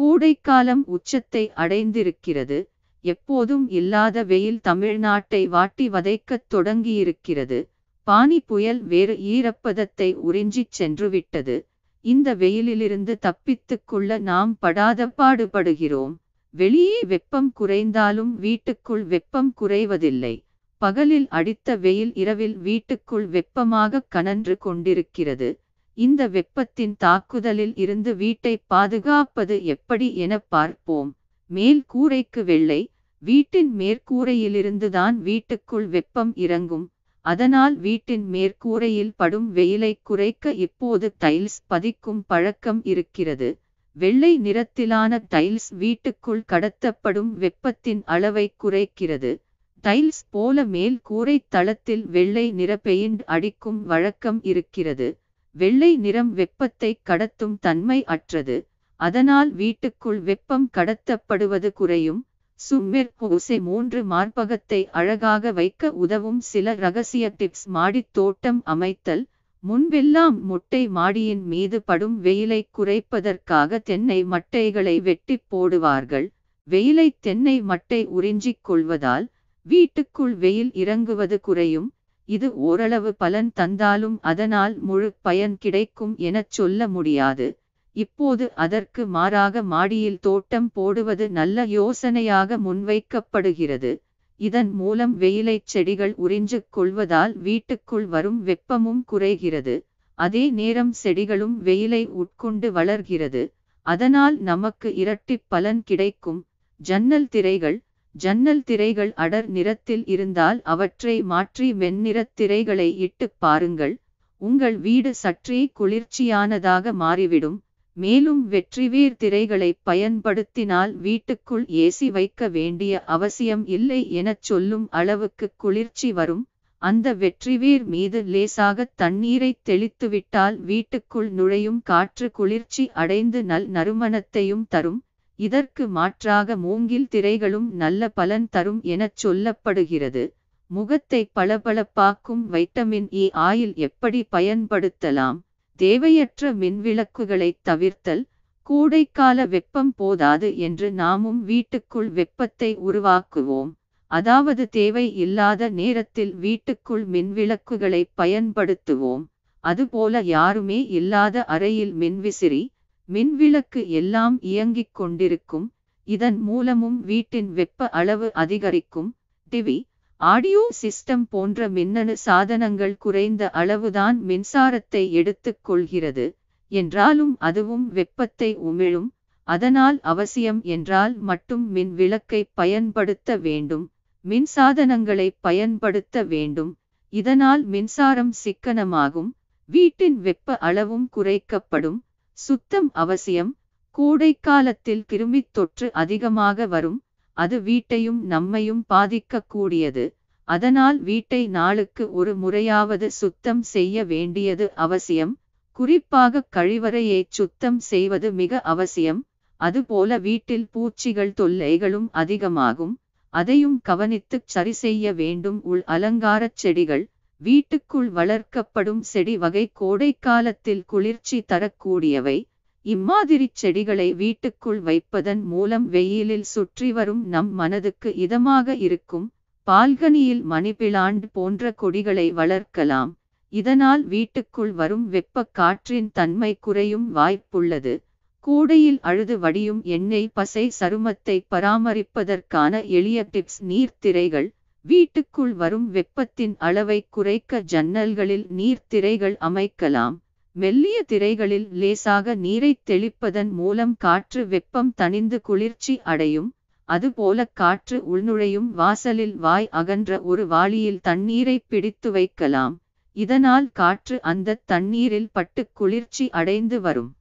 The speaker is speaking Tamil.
கூடைக்காலம் உச்சத்தை அடைந்திருக்கிறது எப்போதும் இல்லாத வெயில் தமிழ்நாட்டை வாட்டி வதைக்கத் தொடங்கியிருக்கிறது பானி புயல் வேறு ஈரப்பதத்தை உறிஞ்சிச் சென்றுவிட்டது இந்த வெயிலிலிருந்து தப்பித்துக் கொள்ள நாம் படாத பாடுபடுகிறோம் வெளியே வெப்பம் குறைந்தாலும் வீட்டுக்குள் வெப்பம் குறைவதில்லை பகலில் அடித்த வெயில் இரவில் வீட்டுக்குள் வெப்பமாக கனன்று கொண்டிருக்கிறது இந்த வெப்பத்தின் தாக்குதலில் இருந்து வீட்டை பாதுகாப்பது எப்படி என பார்ப்போம் மேல் கூரைக்கு வெள்ளை வீட்டின் மேற்கூரையிலிருந்துதான் வீட்டுக்குள் வெப்பம் இறங்கும் அதனால் வீட்டின் மேற்கூரையில் படும் வெயிலை குறைக்க இப்போது டைல்ஸ் பதிக்கும் பழக்கம் இருக்கிறது வெள்ளை நிறத்திலான டைல்ஸ் வீட்டுக்குள் கடத்தப்படும் வெப்பத்தின் அளவை குறைக்கிறது டைல்ஸ் போல மேல் கூரை தளத்தில் வெள்ளை நிற பெயிண்ட் அடிக்கும் வழக்கம் இருக்கிறது வெள்ளை நிறம் வெப்பத்தை கடத்தும் தன்மை அற்றது அதனால் வீட்டுக்குள் வெப்பம் கடத்தப்படுவது குறையும் சும்மெர் பூசை மூன்று மார்பகத்தை அழகாக வைக்க உதவும் சில ரகசிய டிப்ஸ் மாடி தோட்டம் அமைத்தல் முன்பெல்லாம் முட்டை மாடியின் மீது படும் வெயிலை குறைப்பதற்காக தென்னை மட்டைகளை வெட்டி போடுவார்கள் வெயிலை தென்னை மட்டை உறிஞ்சிக் கொள்வதால் வீட்டுக்குள் வெயில் இறங்குவது குறையும் இது ஓரளவு பலன் தந்தாலும் அதனால் முழு பயன் கிடைக்கும் எனச் சொல்ல முடியாது இப்போது அதற்கு மாறாக மாடியில் தோட்டம் போடுவது நல்ல யோசனையாக முன்வைக்கப்படுகிறது இதன் மூலம் வெயிலைச் செடிகள் உறிஞ்சிக் கொள்வதால் வீட்டுக்குள் வரும் வெப்பமும் குறைகிறது அதே நேரம் செடிகளும் வெயிலை உட்கொண்டு வளர்கிறது அதனால் நமக்கு இரட்டிப் பலன் கிடைக்கும் ஜன்னல் திரைகள் ஜன்னல் திரைகள் அடர் நிறத்தில் இருந்தால் அவற்றை மாற்றி வெண்ணிறத் திரைகளை இட்டுப் பாருங்கள் உங்கள் வீடு சற்றே குளிர்ச்சியானதாக மாறிவிடும் மேலும் வெற்றிவேர் திரைகளை பயன்படுத்தினால் வீட்டுக்குள் ஏசி வைக்க வேண்டிய அவசியம் இல்லை எனச் சொல்லும் அளவுக்கு குளிர்ச்சி வரும் அந்த வெற்றிவேர் மீது லேசாக தண்ணீரை தெளித்துவிட்டால் வீட்டுக்குள் நுழையும் காற்று குளிர்ச்சி அடைந்து நல் நறுமணத்தையும் தரும் இதற்கு மாற்றாக மூங்கில் திரைகளும் நல்ல பலன் தரும் எனச் சொல்லப்படுகிறது முகத்தை பளபளப்பாக்கும் வைட்டமின் இ ஆயில் எப்படி பயன்படுத்தலாம் தேவையற்ற மின்விளக்குகளை தவிர்த்தல் கூடைக்கால வெப்பம் போதாது என்று நாமும் வீட்டுக்குள் வெப்பத்தை உருவாக்குவோம் அதாவது தேவை இல்லாத நேரத்தில் வீட்டுக்குள் மின்விளக்குகளை பயன்படுத்துவோம் அதுபோல யாருமே இல்லாத அறையில் மின்விசிறி மின்விளக்கு எல்லாம் இயங்கிக் கொண்டிருக்கும் இதன் மூலமும் வீட்டின் வெப்ப அளவு அதிகரிக்கும் டிவி ஆடியோ சிஸ்டம் போன்ற மின்னணு சாதனங்கள் குறைந்த அளவுதான் மின்சாரத்தை எடுத்துக் கொள்கிறது என்றாலும் அதுவும் வெப்பத்தை உமிழும் அதனால் அவசியம் என்றால் மட்டும் மின் விளக்கை பயன்படுத்த வேண்டும் மின்சாதனங்களை பயன்படுத்த வேண்டும் இதனால் மின்சாரம் சிக்கனமாகும் வீட்டின் வெப்ப அளவும் குறைக்கப்படும் சுத்தம் அவசியம் கோடைக்காலத்தில் கிருமித் தொற்று அதிகமாக வரும் அது வீட்டையும் நம்மையும் பாதிக்கக்கூடியது அதனால் வீட்டை நாளுக்கு ஒரு முறையாவது சுத்தம் செய்ய வேண்டியது அவசியம் குறிப்பாக கழிவறையை சுத்தம் செய்வது மிக அவசியம் அதுபோல வீட்டில் பூச்சிகள் தொல்லைகளும் அதிகமாகும் அதையும் கவனித்துச் சரி செய்ய வேண்டும் உள் அலங்காரச் செடிகள் வீட்டுக்குள் வளர்க்கப்படும் செடி வகை கோடை காலத்தில் குளிர்ச்சி தரக்கூடியவை இம்மாதிரி செடிகளை வீட்டுக்குள் வைப்பதன் மூலம் வெயிலில் சுற்றி வரும் நம் மனதுக்கு இதமாக இருக்கும் பால்கனியில் மணிபிளாண்டு போன்ற கொடிகளை வளர்க்கலாம் இதனால் வீட்டுக்குள் வரும் வெப்ப காற்றின் தன்மை குறையும் வாய்ப்புள்ளது கூடையில் அழுது வடியும் எண்ணெய் பசை சருமத்தை பராமரிப்பதற்கான எளிய டிப்ஸ் நீர்த்திரைகள் வீட்டுக்குள் வரும் வெப்பத்தின் அளவை குறைக்க ஜன்னல்களில் நீர்த்திரைகள் திரைகள் அமைக்கலாம் மெல்லிய திரைகளில் லேசாக நீரை தெளிப்பதன் மூலம் காற்று வெப்பம் தணிந்து குளிர்ச்சி அடையும் அதுபோல காற்று உள்நுழையும் வாசலில் வாய் அகன்ற ஒரு வாளியில் தண்ணீரை பிடித்து வைக்கலாம் இதனால் காற்று அந்த தண்ணீரில் பட்டு குளிர்ச்சி அடைந்து வரும்